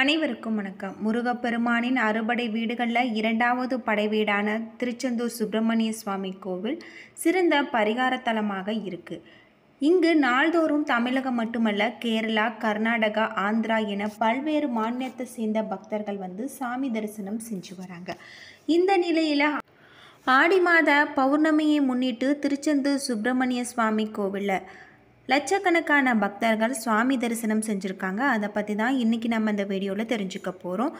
அனைவருக்கும் வணக்கம் முருகப்பெருமானின் அறுபடை வீடுகளில் இரண்டாவது படை வீடான திருச்செந்தூர் சுப்பிரமணிய சுவாமி கோவில் சிறந்த பரிகாரத்தலமாக இருக்குது இங்கு நாள்தோறும் தமிழகம் மட்டுமல்ல கேரளா கர்நாடகா ஆந்திரா என பல்வேறு மாநிலத்தை சேர்ந்த பக்தர்கள் வந்து சாமி தரிசனம் செஞ்சு வராங்க இந்த நிலையில் ஆடி மாத பௌர்ணமியை முன்னிட்டு திருச்செந்தூர் சுப்பிரமணிய சுவாமி கோவிலில் லட்சக்கணக்கான பக்தர்கள் சுவாமி தரிசனம் செஞ்சுருக்காங்க அதை பற்றி தான் இன்றைக்கி நம்ம இந்த வீடியோவில் தெரிஞ்சுக்க போகிறோம்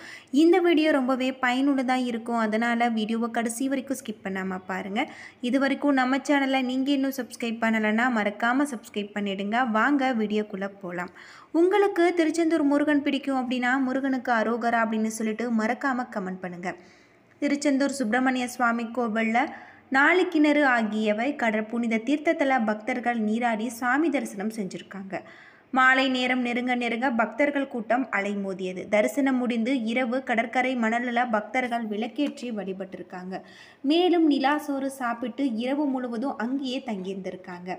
இந்த வீடியோ ரொம்பவே பயனுள்ளதாக இருக்கும் அதனால் வீடியோவை கடைசி வரைக்கும் ஸ்கிப் பண்ணாமல் பாருங்கள் இது வரைக்கும் நம்ம சேனலை நீங்கள் இன்னும் சப்ஸ்கிரைப் பண்ணலைன்னா மறக்காமல் சப்ஸ்கிரைப் பண்ணிவிடுங்க வாங்க வீடியோக்குள்ளே போகலாம் உங்களுக்கு திருச்செந்தூர் முருகன் பிடிக்கும் அப்படின்னா முருகனுக்கு அரோகரா அப்படின்னு சொல்லிட்டு மறக்காமல் கமெண்ட் பண்ணுங்கள் திருச்செந்தூர் சுப்பிரமணிய சுவாமி கோவிலில் நாலு கிணறு ஆகியவை கடற் புனித தீர்த்தத்தில் பக்தர்கள் நீராடி சாமி தரிசனம் செஞ்சுருக்காங்க மாலை நேரம் நெருங்க நெருங்க பக்தர்கள் கூட்டம் அலைமோதியது தரிசனம் முடிந்து இரவு கடற்கரை மணலில் பக்தர்கள் விளக்கேற்றி வழிபட்டிருக்காங்க மேலும் நிலாசோறு சாப்பிட்டு இரவு முழுவதும் அங்கேயே தங்கியிருந்திருக்காங்க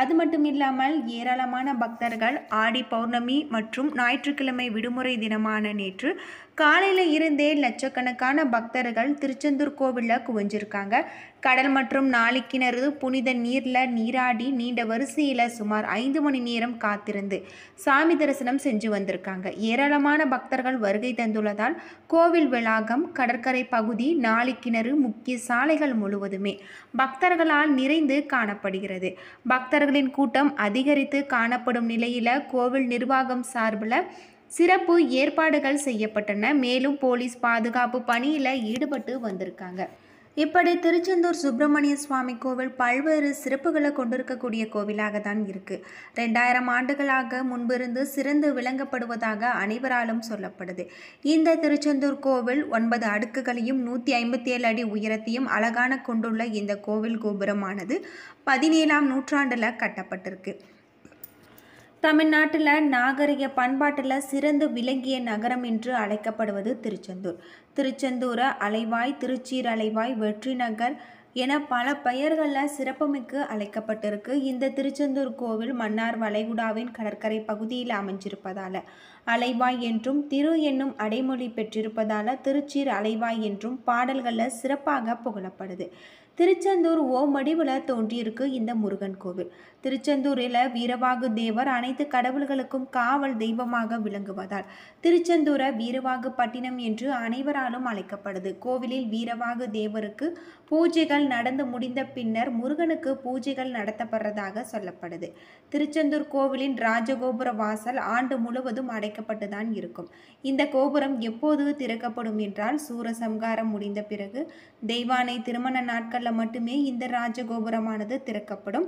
அது மட்டும் இல்லாமல் ஏராளமான பக்தர்கள் ஆடி பௌர்ணமி மற்றும் ஞாயிற்றுக்கிழமை விடுமுறை தினமான நேற்று காலையில் இருந்தே லட்சக்கணக்கான பக்தர்கள் திருச்செந்தூர் கோவிலில் குவிஞ்சிருக்காங்க கடல் மற்றும் கிணறு புனித நீரில் நீராடி நீண்ட வரிசையில் சுமார் ஐந்து மணி நேரம் காத்திருந்து சாமி தரிசனம் செஞ்சு வந்திருக்காங்க ஏராளமான பக்தர்கள் வருகை தந்துள்ளதால் கோவில் வளாகம் கடற்கரை பகுதி கிணறு முக்கிய சாலைகள் முழுவதுமே பக்தர்களால் நிறைந்து காணப்படுகிறது பக்தர்களின் கூட்டம் அதிகரித்து காணப்படும் நிலையில் கோவில் நிர்வாகம் சார்பில் சிறப்பு ஏற்பாடுகள் செய்யப்பட்டன மேலும் போலீஸ் பாதுகாப்பு பணியில் ஈடுபட்டு வந்திருக்காங்க இப்படி திருச்செந்தூர் சுப்பிரமணிய சுவாமி கோவில் பல்வேறு சிறப்புகளை கொண்டிருக்கக்கூடிய கோவிலாக தான் இருக்குது ரெண்டாயிரம் ஆண்டுகளாக முன்பிருந்து சிறந்து விளங்கப்படுவதாக அனைவராலும் சொல்லப்படுது இந்த திருச்செந்தூர் கோவில் ஒன்பது அடுக்குகளையும் நூற்றி ஐம்பத்தி ஏழு அடி உயரத்தையும் அழகான கொண்டுள்ள இந்த கோவில் கோபுரமானது பதினேழாம் நூற்றாண்டில் கட்டப்பட்டிருக்கு தமிழ்நாட்டில் நாகரிக பண்பாட்டில் சிறந்து விளங்கிய நகரம் என்று அழைக்கப்படுவது திருச்செந்தூர் திருச்செந்தூர் அலைவாய் திருச்சீர் அலைவாய் வெற்றி நகர் என பல பெயர்களில் சிறப்புமிக்கு அழைக்கப்பட்டிருக்கு இந்த திருச்செந்தூர் கோவில் மன்னார் வளைகுடாவின் கடற்கரை பகுதியில் அமைஞ்சிருப்பதால் அலைவாய் என்றும் திரு என்னும் அடைமொழி பெற்றிருப்பதால திருச்சீர் அலைவாய் என்றும் பாடல்களில் சிறப்பாக புகழப்படுது திருச்செந்தூர் ஓமடிவில் தோன்றியிருக்கு இந்த முருகன் கோவில் திருச்செந்தூரில் வீரவாகு தேவர் அனைத்து கடவுள்களுக்கும் காவல் தெய்வமாக விளங்குவதால் திருச்செந்தூர வீரவாகு பட்டினம் என்று அனைவராலும் அழைக்கப்படுது கோவிலில் வீரவாகு தேவருக்கு பூஜைகள் நடந்து முடிந்த பின்னர் முருகனுக்கு பூஜைகள் நடத்தப்படுறதாக சொல்லப்படுது திருச்செந்தூர் கோவிலின் ராஜகோபுர வாசல் ஆண்டு முழுவதும் அடைக்க அமைக்கப்பட்டுதான் தான் இருக்கும் இந்த கோபுரம் எப்போது திறக்கப்படும் என்றால் சூரசம்காரம் முடிந்த பிறகு தெய்வானை திருமண நாட்களில் மட்டுமே இந்த ராஜகோபுரமானது திறக்கப்படும்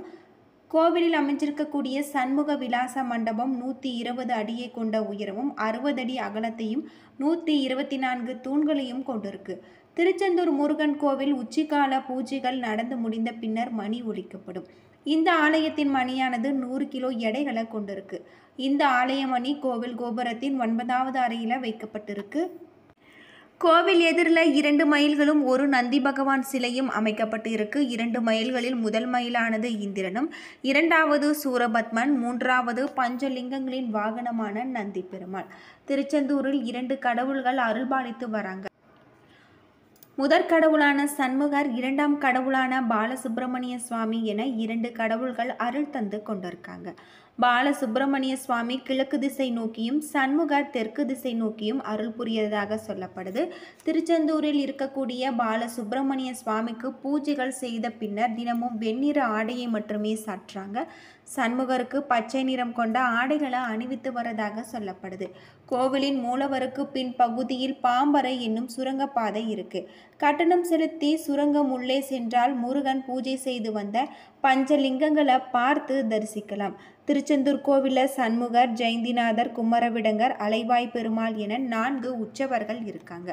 கோவிலில் அமைஞ்சிருக்கக்கூடிய சண்முக விலாச மண்டபம் நூற்றி இருபது அடியை கொண்ட உயரமும் அறுபது அடி அகலத்தையும் நூற்றி இருபத்தி நான்கு தூண்களையும் கொண்டிருக்கு திருச்செந்தூர் முருகன் கோவில் உச்சிக்கால பூஜைகள் நடந்து முடிந்த பின்னர் மணி ஒழிக்கப்படும் இந்த ஆலயத்தின் மணியானது நூறு கிலோ எடைகளை கொண்டிருக்கு இந்த ஆலய மணி கோவில் கோபுரத்தின் ஒன்பதாவது அறையில் வைக்கப்பட்டிருக்கு கோவில் எதிரில் இரண்டு மயில்களும் ஒரு நந்தி பகவான் சிலையும் அமைக்கப்பட்டு இருக்கு இரண்டு மயில்களில் முதல் மயிலானது இந்திரனும் இரண்டாவது சூரபத்மன் மூன்றாவது பஞ்சலிங்கங்களின் வாகனமான நந்தி பெருமாள் திருச்செந்தூரில் இரண்டு கடவுள்கள் அருள்பாலித்து வராங்க முதற் கடவுளான சண்முகர் இரண்டாம் கடவுளான பாலசுப்பிரமணிய சுவாமி என இரண்டு கடவுள்கள் அருள் தந்து கொண்டிருக்காங்க பாலசுப்பிரமணிய சுவாமி கிழக்கு திசை நோக்கியும் சண்முகர் தெற்கு திசை நோக்கியும் அருள் புரியதாக சொல்லப்படுது திருச்செந்தூரில் இருக்கக்கூடிய பாலசுப்பிரமணிய சுவாமிக்கு பூஜைகள் செய்த பின்னர் தினமும் வெண்ணிற ஆடையை மட்டுமே சாற்றாங்க சண்முகருக்கு பச்சை நிறம் கொண்ட ஆடைகளை அணிவித்து வரதாக சொல்லப்படுது கோவிலின் மூலவருக்கு பின் பகுதியில் பாம்பரை என்னும் சுரங்கப்பாதை இருக்கு கட்டணம் செலுத்தி சுரங்கம் உள்ளே சென்றால் முருகன் பூஜை செய்து வந்த பஞ்சலிங்கங்களை பார்த்து தரிசிக்கலாம் திருச்செந்தூர் கோவிலில் சண்முகர் ஜெயந்திநாதர் குமரவிடங்கர் அலைவாய் பெருமாள் என நான்கு உற்சவர்கள் இருக்காங்க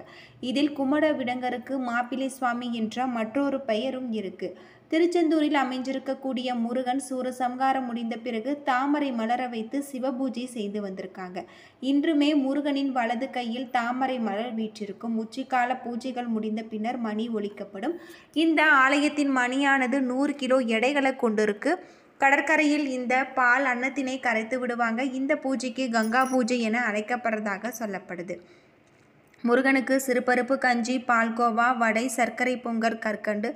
இதில் குமரவிடங்கருக்கு மாப்பிள்ளை சுவாமி என்ற மற்றொரு பெயரும் இருக்கு திருச்செந்தூரில் அமைஞ்சிருக்கக்கூடிய முருகன் சூரசம்காரம் முடிந்த பிறகு தாமரை மலர வைத்து சிவபூஜை செய்து வந்திருக்காங்க இன்றுமே முருகனின் வலது கையில் தாமரை மலர் வீற்றிருக்கும் உச்சிக்கால பூஜைகள் முடிந்த பின்னர் மணி ஒழிக்கப்படும் இந்த ஆலயத்தின் மணியானது நூறு கிலோ எடைகளை கொண்டிருக்கு கடற்கரையில் இந்த பால் அன்னத்தினை கரைத்து விடுவாங்க இந்த பூஜைக்கு கங்கா பூஜை என அழைக்கப்படுறதாக சொல்லப்படுது முருகனுக்கு சிறுபருப்பு கஞ்சி பால்கோவா வடை சர்க்கரை பொங்கல் கற்கண்டு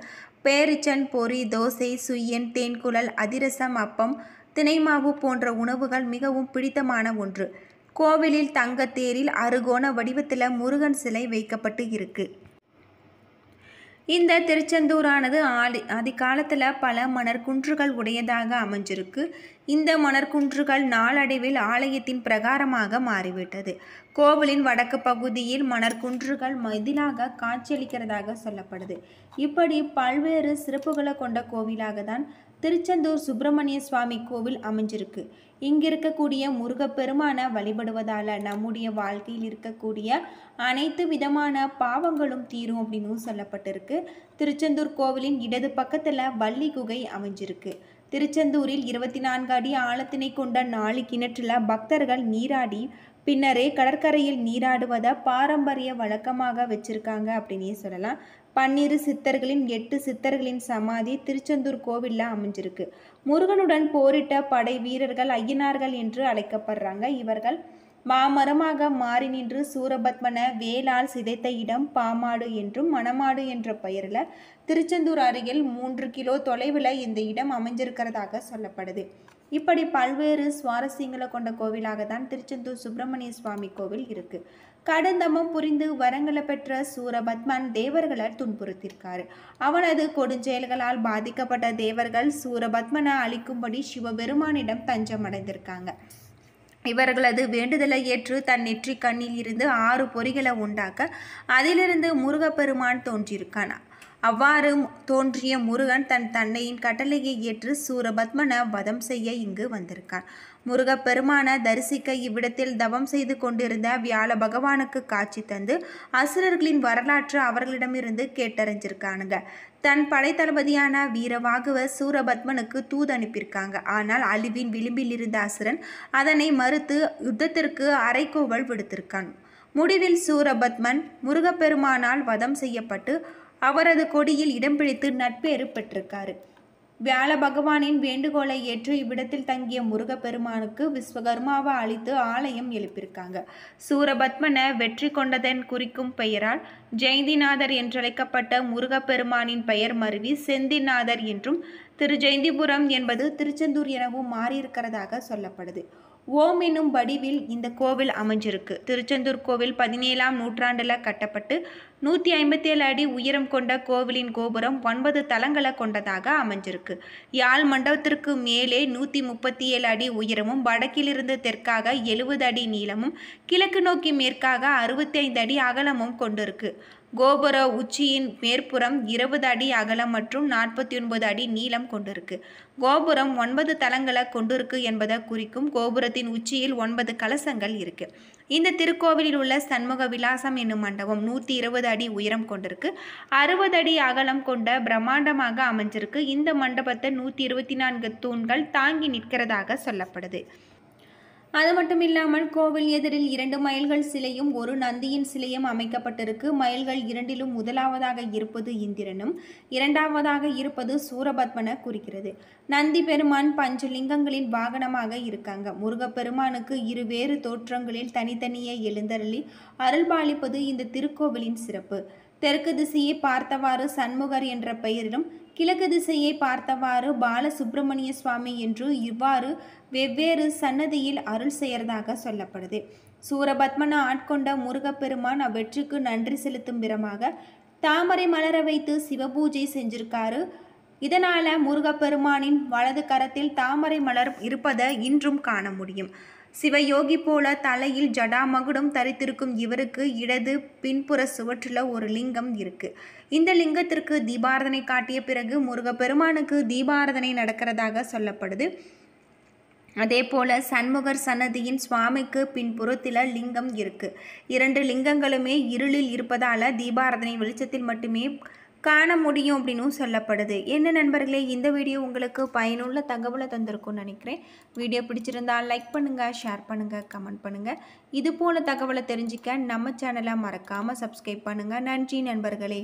பேரிச்சன் பொறி தோசை சுய்யன் தேன்குழல் அதிரசம் அப்பம் திணைமாவு போன்ற உணவுகள் மிகவும் பிடித்தமான ஒன்று கோவிலில் தங்கத்தேரில் அறுகோண வடிவத்தில் முருகன் சிலை வைக்கப்பட்டு இருக்குது இந்த திருச்செந்தூரானது ஆதி அதிகாலத்தில் பல மணற்குன்றுகள் உடையதாக அமைஞ்சிருக்கு இந்த மணற்குன்றுகள் நாளடைவில் ஆலயத்தின் பிரகாரமாக மாறிவிட்டது கோவிலின் வடக்கு பகுதியில் மணற்குன்றுகள் மதிலாக காட்சியளிக்கிறதாக சொல்லப்படுது இப்படி பல்வேறு சிறப்புகளை கொண்ட கோவிலாக தான் திருச்செந்தூர் சுப்பிரமணிய சுவாமி கோவில் அமைஞ்சிருக்கு இங்கே இருக்கக்கூடிய முருகப்பெருமானை வழிபடுவதால் நம்முடைய வாழ்க்கையில் இருக்கக்கூடிய அனைத்து விதமான பாவங்களும் தீரும் அப்படின்னு சொல்லப்பட்டிருக்கு திருச்செந்தூர் கோவிலின் இடது பக்கத்தில் வள்ளி குகை அமைஞ்சிருக்கு திருச்செந்தூரில் இருபத்தி நான்கு அடி ஆழத்தினை கொண்ட நாலு கிணற்றில் பக்தர்கள் நீராடி பின்னரே கடற்கரையில் நீராடுவதை பாரம்பரிய வழக்கமாக வச்சுருக்காங்க அப்படின்னே சொல்லலாம் பன்னிரு சித்தர்களின் எட்டு சித்தர்களின் சமாதி திருச்செந்தூர் கோவிலில் அமைஞ்சிருக்கு முருகனுடன் போரிட்ட படை வீரர்கள் ஐயனார்கள் என்று அழைக்கப்படுறாங்க இவர்கள் மாமரமாக மாறி நின்று சூரபத்மன வேலால் சிதைத்த இடம் பாமாடு என்றும் மணமாடு என்ற பெயரில் திருச்செந்தூர் அருகில் மூன்று கிலோ தொலைவில் இந்த இடம் அமைஞ்சிருக்கிறதாக சொல்லப்படுது இப்படி பல்வேறு சுவாரஸ்யங்களை கொண்ட கோவிலாக தான் திருச்செந்தூர் சுப்பிரமணிய சுவாமி கோவில் இருக்கு கடந்தமும் புரிந்து வரங்களை பெற்ற சூரபத்மன் தேவர்களை துன்புறுத்திருக்காரு அவனது கொடுஞ்செயல்களால் பாதிக்கப்பட்ட தேவர்கள் சூரபத்மனை அழிக்கும்படி சிவபெருமானிடம் தஞ்சம் அடைந்திருக்காங்க இவர்களது வேண்டுதலை ஏற்று தன் நெற்றி கண்ணில் இருந்து ஆறு பொறிகளை உண்டாக்க அதிலிருந்து முருகப்பெருமான் தோன்றியிருக்கான் அவ்வாறு தோன்றிய முருகன் தன் தன்னையின் கட்டளையை ஏற்று சூரபத்மனை வதம் செய்ய இங்கு வந்திருக்கார் பெருமான தரிசிக்க இவ்விடத்தில் தவம் செய்து கொண்டிருந்த வியாழ பகவானுக்கு காட்சி தந்து அசுரர்களின் வரலாற்று அவர்களிடமிருந்து கேட்டறிஞ்சிருக்கானுங்க தன் படைத்தளபதியான வீரவாகுவ சூரபத்மனுக்கு தூது அனுப்பியிருக்காங்க ஆனால் அழிவின் விளிம்பில் இருந்த அசுரன் அதனை மறுத்து யுத்தத்திற்கு அரைக்கோவல் விடுத்திருக்கான் முடிவில் சூரபத்மன் முருகப்பெருமானால் வதம் செய்யப்பட்டு அவரது கொடியில் இடம் பிடித்து நட்பேறு பெற்றிருக்காரு வியாழ பகவானின் வேண்டுகோளை ஏற்று இவ்விடத்தில் தங்கிய முருகப்பெருமானுக்கு விஸ்வகர்மாவை அழித்து ஆலயம் எழுப்பியிருக்காங்க சூரபத்மனை வெற்றி கொண்டதன் குறிக்கும் பெயரால் ஜெயந்திநாதர் என்றழைக்கப்பட்ட முருகப்பெருமானின் பெயர் மருவி செந்திநாதர் என்றும் திரு ஜெயந்திபுரம் என்பது திருச்செந்தூர் எனவும் மாறியிருக்கிறதாக சொல்லப்படுது ஓம் என்னும் வடிவில் இந்த கோவில் அமைஞ்சிருக்கு திருச்செந்தூர் கோவில் பதினேழாம் நூற்றாண்டில் கட்டப்பட்டு நூற்றி ஐம்பத்தேழு அடி உயரம் கொண்ட கோவிலின் கோபுரம் ஒன்பது தளங்களை கொண்டதாக அமைஞ்சிருக்கு யாழ் மண்டபத்திற்கு மேலே நூற்றி முப்பத்தி ஏழு அடி உயரமும் வடக்கிலிருந்து தெற்காக எழுபது அடி நீளமும் கிழக்கு நோக்கி மேற்காக அறுபத்தி ஐந்து அடி அகலமும் கொண்டிருக்கு கோபுர உச்சியின் மேற்புறம் இருபது அடி அகலம் மற்றும் நாற்பத்தி ஒன்பது அடி நீளம் கொண்டிருக்கு கோபுரம் ஒன்பது தலங்களை கொண்டிருக்கு என்பதை குறிக்கும் கோபுரத்தின் உச்சியில் ஒன்பது கலசங்கள் இருக்கு இந்த திருக்கோவிலில் உள்ள சண்முக விலாசம் என்னும் மண்டபம் நூற்றி இருபது அடி உயரம் கொண்டிருக்கு அறுபது அடி அகலம் கொண்ட பிரம்மாண்டமாக அமைஞ்சிருக்கு இந்த மண்டபத்தை நூற்றி இருபத்தி நான்கு தூண்கள் தாங்கி நிற்கிறதாக சொல்லப்படுது அது மட்டும் இல்லாமல் கோவில் எதிரில் இரண்டு மயில்கள் சிலையும் ஒரு நந்தியின் சிலையும் அமைக்கப்பட்டிருக்கு மயில்கள் இரண்டிலும் முதலாவதாக இருப்பது இந்திரனும் இரண்டாவதாக இருப்பது சூரபத்மன குறிக்கிறது நந்தி பெருமான் பஞ்சலிங்கங்களின் வாகனமாக இருக்காங்க முருகப்பெருமானுக்கு இருவேறு தோற்றங்களில் தனித்தனியே எழுந்தருளி அருள்பாலிப்பது இந்த திருக்கோவிலின் சிறப்பு தெற்கு திசையை பார்த்தவாறு சண்முகர் என்ற பெயரிலும் கிழக்கு திசையை பார்த்தவாறு பாலசுப்பிரமணிய சுவாமி என்று இவ்வாறு வெவ்வேறு சன்னதியில் அருள் செய்கிறதாக சொல்லப்படுது சூரபத்மனை ஆட்கொண்ட முருகப்பெருமான் அவ்வெற்றிக்கு நன்றி செலுத்தும் விதமாக தாமரை மலர வைத்து சிவபூஜை செஞ்சிருக்காரு இதனால் முருகப்பெருமானின் வலது கரத்தில் தாமரை மலர் இருப்பதை இன்றும் காண முடியும் சிவயோகி போல தலையில் ஜடா மகுடம் தரித்திருக்கும் இவருக்கு இடது பின்புற சுவற்றில் ஒரு லிங்கம் இருக்கு இந்த லிங்கத்திற்கு தீபாரதனை காட்டிய பிறகு முருகப்பெருமானுக்கு தீபாரதனை நடக்கிறதாக சொல்லப்படுது அதே போல சண்முகர் சன்னதியின் சுவாமிக்கு பின்புறத்தில் லிங்கம் இருக்குது இரண்டு லிங்கங்களுமே இருளில் இருப்பதால் தீபாரதனை வெளிச்சத்தில் மட்டுமே காண முடியும் அப்படின்னும் சொல்லப்படுது என்ன நண்பர்களே இந்த வீடியோ உங்களுக்கு பயனுள்ள தகவலை தந்திருக்கும்னு நினைக்கிறேன் வீடியோ பிடிச்சிருந்தால் லைக் பண்ணுங்கள் ஷேர் பண்ணுங்கள் கமெண்ட் பண்ணுங்கள் இது போல தகவலை தெரிஞ்சிக்க நம்ம சேனலை மறக்காமல் சப்ஸ்கிரைப் பண்ணுங்கள் நன்றி நண்பர்களே